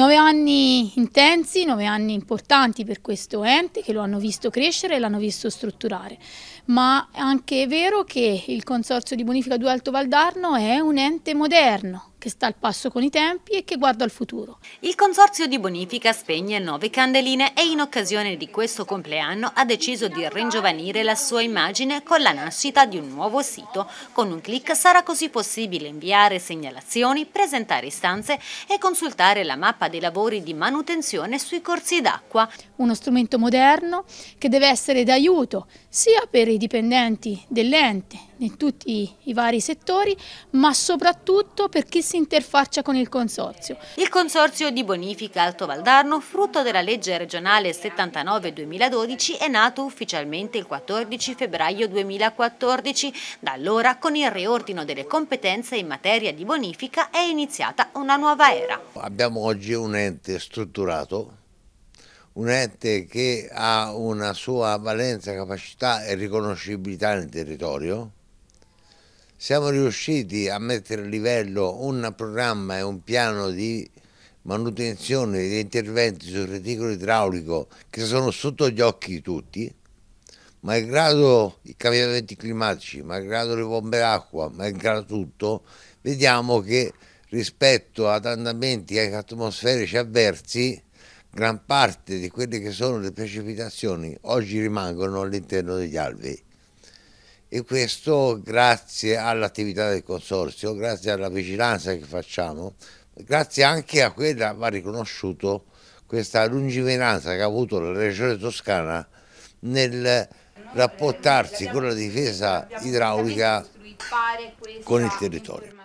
Nove anni intensi, nove anni importanti per questo ente che lo hanno visto crescere e l'hanno visto strutturare, ma anche è anche vero che il Consorzio di Bonifica 2 Alto Valdarno è un ente moderno, che sta al passo con i tempi e che guarda al futuro. Il Consorzio di Bonifica spegne nove candeline e in occasione di questo compleanno ha deciso di ringiovanire la sua immagine con la nascita di un nuovo sito. Con un clic sarà così possibile inviare segnalazioni, presentare istanze e consultare la mappa dei lavori di manutenzione sui corsi d'acqua. Uno strumento moderno che deve essere d'aiuto sia per i dipendenti dell'ente in tutti i vari settori, ma soprattutto per chi si interfaccia con il Consorzio. Il Consorzio di Bonifica Alto Valdarno, frutto della legge regionale 79-2012, è nato ufficialmente il 14 febbraio 2014. Da allora, con il riordino delle competenze in materia di bonifica, è iniziata una nuova era. Abbiamo oggi un ente strutturato un ente che ha una sua valenza, capacità e riconoscibilità nel territorio, siamo riusciti a mettere a livello un programma e un piano di manutenzione di interventi sul reticolo idraulico che sono sotto gli occhi di tutti, malgrado i cambiamenti climatici, malgrado le bombe d'acqua, malgrado tutto, vediamo che rispetto ad andamenti atmosferici avversi, gran parte di quelle che sono le precipitazioni oggi rimangono all'interno degli alvei e questo grazie all'attività del Consorzio, grazie alla vigilanza che facciamo, grazie anche a quella va riconosciuto questa lungimiranza che ha avuto la Regione Toscana nel rapportarsi con la difesa idraulica con il territorio.